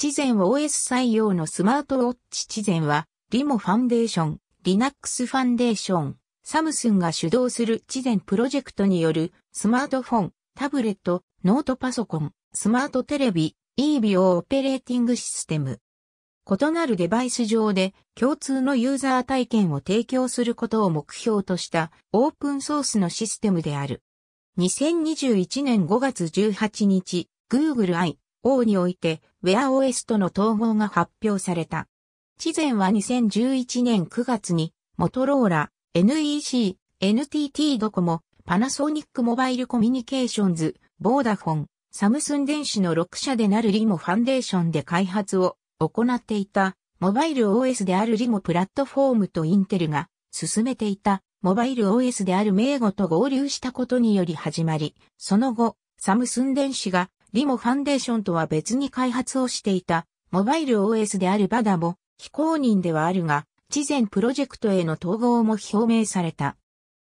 知前 OS 採用のスマートウォッチ知前は、リモファンデーション、リナックスファンデーション、サムスンが主導する知前プロジェクトによるスマートフォン、タブレット、ノートパソコン、スマートテレビ、EBO オペレーティングシステム。異なるデバイス上で共通のユーザー体験を提供することを目標としたオープンソースのシステムである。2021年5月18日、Google i 王において、ウェア o s との統合が発表された。知前は2011年9月に、モトローラ、NEC、NTT ドコモ、パナソニックモバイルコミュニケーションズ、ボーダフォン、サムスン電子の6社でなるリモファンデーションで開発を行っていた、モバイル OS であるリモプラットフォームとインテルが進めていた、モバイル OS である名語と合流したことにより始まり、その後、サムスン電子がリモファンデーションとは別に開発をしていた、モバイル OS であるバダも非公認ではあるが、事前プロジェクトへの統合も表明された。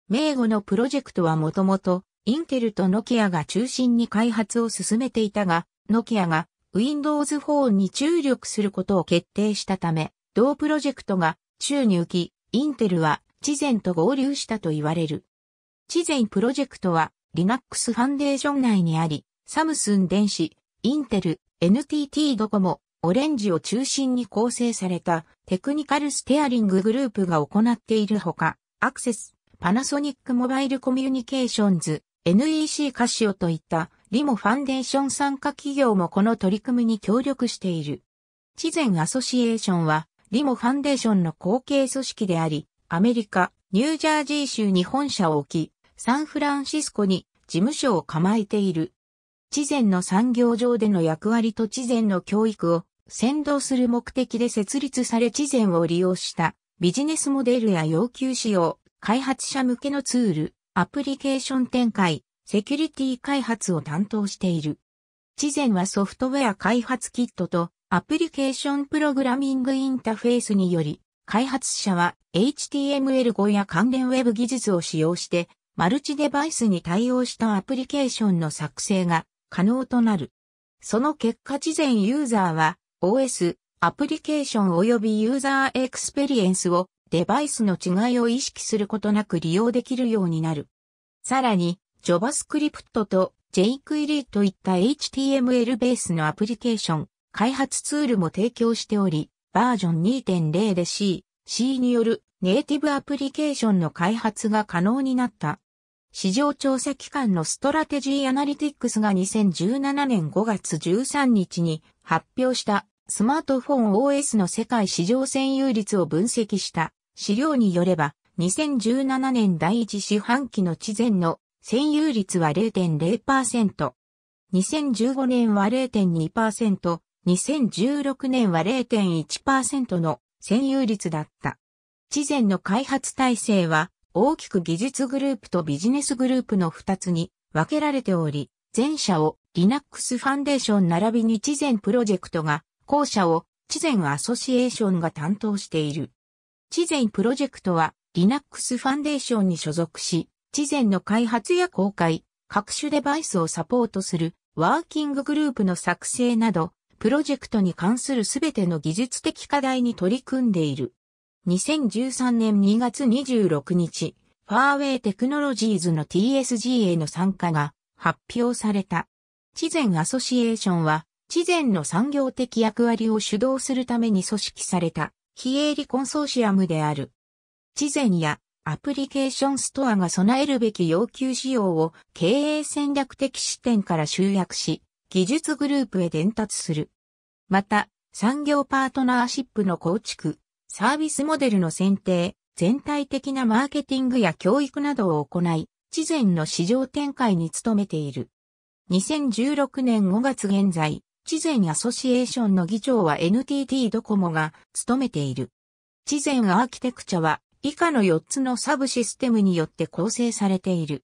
名護のプロジェクトはもともと、インテルとノキアが中心に開発を進めていたが、ノキアが Windows Phone に注力することを決定したため、同プロジェクトが宙に浮き、インテルは知前と合流したと言われる。知前プロジェクトは Linux ファンデーション内にあり、サムスン電子、インテル、NTT ドコモ、オレンジを中心に構成されたテクニカルステアリンググループが行っているほか、アクセス、パナソニックモバイルコミュニケーションズ、NEC カシオといったリモファンデーション参加企業もこの取り組みに協力している。ゼンアソシエーションはリモファンデーションの後継組織であり、アメリカ、ニュージャージー州に本社を置き、サンフランシスコに事務所を構えている。知前の産業上での役割と知前の教育を先導する目的で設立され知前を利用したビジネスモデルや要求仕様、開発者向けのツール、アプリケーション展開、セキュリティ開発を担当している。知前はソフトウェア開発キットとアプリケーションプログラミングインターフェースにより、開発者は HTML5 や関連 Web 技術を使用して、マルチデバイスに対応したアプリケーションの作成が可能となる。その結果事前ユーザーは OS、アプリケーション及びユーザーエクスペリエンスをデバイスの違いを意識することなく利用できるようになる。さらに JavaScript と jQuery といった HTML ベースのアプリケーション、開発ツールも提供しており、バージョン2.0で C、C によるネイティブアプリケーションの開発が可能になった。市場調査機関のストラテジーアナリティックスが2017年5月13日に発表したスマートフォン OS の世界市場占有率を分析した資料によれば2017年第1四半期の地前の占有率は0.0%。2015年は0.2%、2016年は0.1%の占有率だった。地前の開発体制は大きく技術グループとビジネスグループの2つに分けられており、前者を Linux ファンデーション並びに知前プロジェクトが、後者を知前アソシエーションが担当している。知前プロジェクトは Linux ファンデーションに所属し、知前の開発や公開、各種デバイスをサポートするワーキンググループの作成など、プロジェクトに関するすべての技術的課題に取り組んでいる。2013年2月26日、ファーウェイテクノロジーズの TSG への参加が発表された。知前アソシエーションは、知前の産業的役割を主導するために組織された非営利コンソーシアムである。知前やアプリケーションストアが備えるべき要求仕様を経営戦略的視点から集約し、技術グループへ伝達する。また、産業パートナーシップの構築、サービスモデルの選定、全体的なマーケティングや教育などを行い、知前の市場展開に努めている。2016年5月現在、知前アソシエーションの議長は NTT ドコモが務めている。知前アーキテクチャは以下の4つのサブシステムによって構成されている。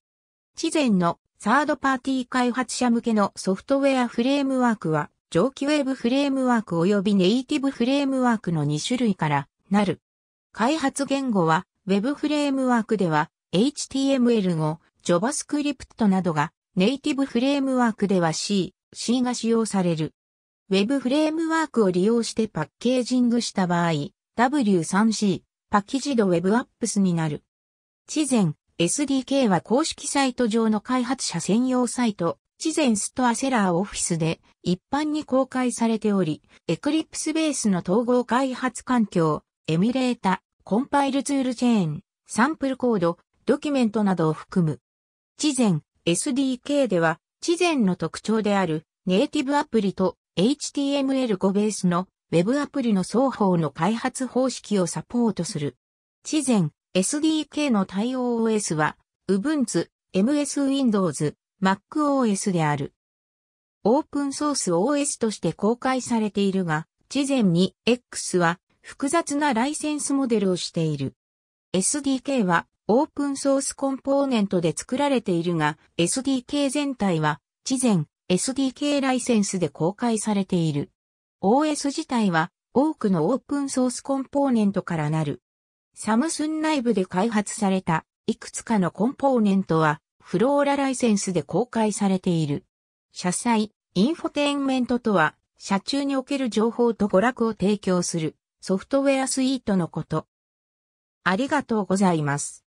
知前のサードパーティー開発者向けのソフトウェアフレームワークは上記ウェブフレームワーク及びネイティブフレームワークの2種類からなる。開発言語は Web フレームワークでは HTML 語、JavaScript などがネイティブフレームワークでは C、C が使用される。Web フレームワークを利用してパッケージングした場合、W3C、パッケージド Web アップスになる。知前、SDK は公式サイト上の開発者専用サイト、知前ストアセラーオフィスで一般に公開されており、エクリプスベースの統合開発環境、エミュレータ、コンパイルツールチェーン、サンプルコード、ドキュメントなどを含む。知前 SDK では、知前の特徴であるネイティブアプリと HTML5 ベースの Web アプリの双方の開発方式をサポートする。知前 SDK の対応 OS は、Ubuntu、MS Windows、MacOS である。オープンソース OS として公開されているが、知前に X は複雑なライセンスモデルをしている。SDK はオープンソースコンポーネントで作られているが、SDK 全体は、事前、SDK ライセンスで公開されている。OS 自体は、多くのオープンソースコンポーネントからなる。サムスン内部で開発された、いくつかのコンポーネントは、フローラライセンスで公開されている。車載、インフォテインメントとは、車中における情報と娯楽を提供する。ソフトウェアスイートのこと。ありがとうございます。